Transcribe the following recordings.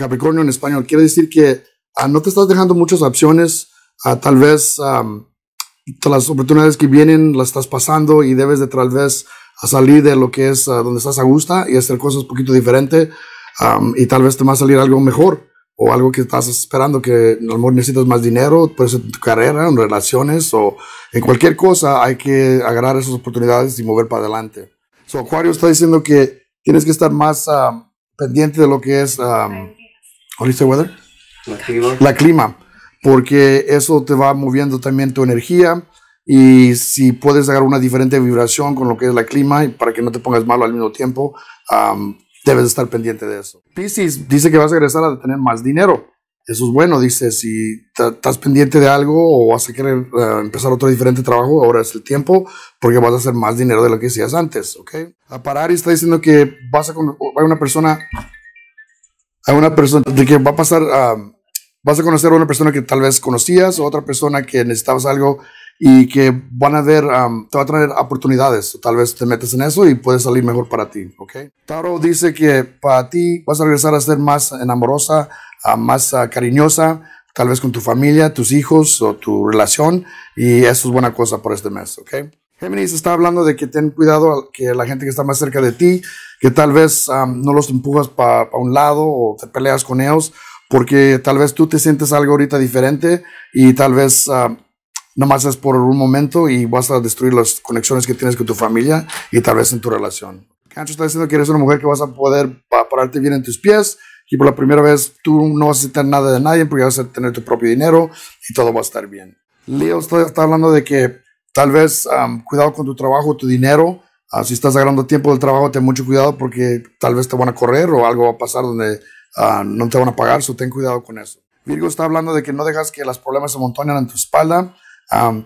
Capricornio en español. Quiere decir que ah, no te estás dejando muchas opciones. Ah, tal vez las oportunidades que vienen las estás pasando y debes de tal vez ah, salir de lo que es donde estás a gusto y hacer cosas un poquito diferente. y tal vez te va a salir algo mejor o algo que estás esperando que a lo mejor necesitas más dinero, puede ser en tu carrera, en relaciones o en cualquier cosa, hay que agarrar esas oportunidades y mover para adelante. So, Acuario está diciendo que tienes que estar más pendiente de lo que es ¿Oíste, Weather? La clima. La clima, porque eso te va moviendo también tu energía y si puedes dar una diferente vibración con lo que es la clima y para que no te pongas malo al mismo tiempo, debes estar pendiente de eso. Pisces dice que vas a regresar a tener más dinero. Eso es bueno, dice, si estás pendiente de algo o vas a querer eh, empezar otro diferente trabajo, ahora es el tiempo porque vas a hacer más dinero de lo que hacías antes, ¿ok? A parar y está diciendo que vas a, con una persona a una persona, de que va a pasar, vas a conocer a una persona que tal vez conocías o otra persona que necesitabas algo y que van a ver, te va a traer oportunidades. Tal vez te metes en eso y puede salir mejor para ti, ¿ok? Tarot dice que para ti vas a regresar a ser más enamorosa, más ah, cariñosa, tal vez con tu familia, tus hijos o tu relación y eso es buena cosa por este mes, ¿ok? Géminis está hablando de que ten cuidado que la gente que está más cerca de ti que tal vez no los empujas para un lado o te peleas con ellos, porque tal vez tú te sientes algo ahorita diferente y tal vez nomás es por un momento y vas a destruir las conexiones que tienes con tu familia y tal vez en tu relación. Cancho está diciendo que eres una mujer que vas a poder pararte bien en tus pies, y por la primera vez tú no vas a necesitar nada de nadie porque vas a tener tu propio dinero y todo va a estar bien. Leo está, hablando de que tal vez cuidado con tu trabajo, tu dinero, Ah, si estás agarrando tiempo del trabajo, ten mucho cuidado porque tal vez te van a correr o algo va a pasar donde ah, no te van a pagar, so ten cuidado con eso. Virgo está hablando de que no dejas que los problemas se amontonen en tu espalda.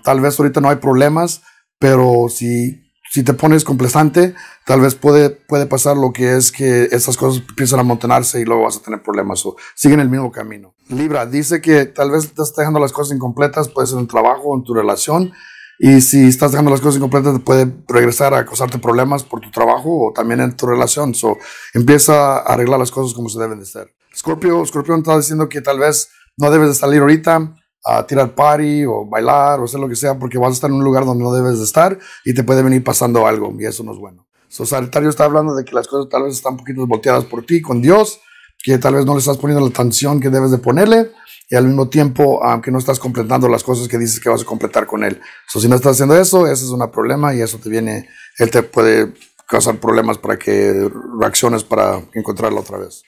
tal vez ahorita no hay problemas, pero si, si te pones complacente, tal vez puede, puede pasar lo que es que esas cosas empiezan a amontonarse y luego vas a tener problemas o siguen el mismo camino. Libra dice que tal vez estás dejando las cosas incompletas, puede ser en el trabajo, o en tu relación, y si estás dejando las cosas incompletas, te puede regresar a causarte problemas por tu trabajo o también en tu relación. So, empieza a arreglar las cosas como se deben de ser. Scorpio, Scorpio está diciendo que tal vez no debes de salir ahorita a tirar party o bailar o hacer lo que sea porque vas a estar en un lugar donde no debes de estar y te puede venir pasando algo y eso no es bueno. So, Sagitario está hablando de que las cosas tal vez están un poquito volteadas por ti con Dios que tal vez no le estás poniendo la atención que debes de ponerle y al mismo tiempo que no estás completando las cosas que dices que vas a completar con él. So, si no estás haciendo eso, ese es un problema y eso te viene, él te puede causar problemas para que reacciones para encontrarlo otra vez.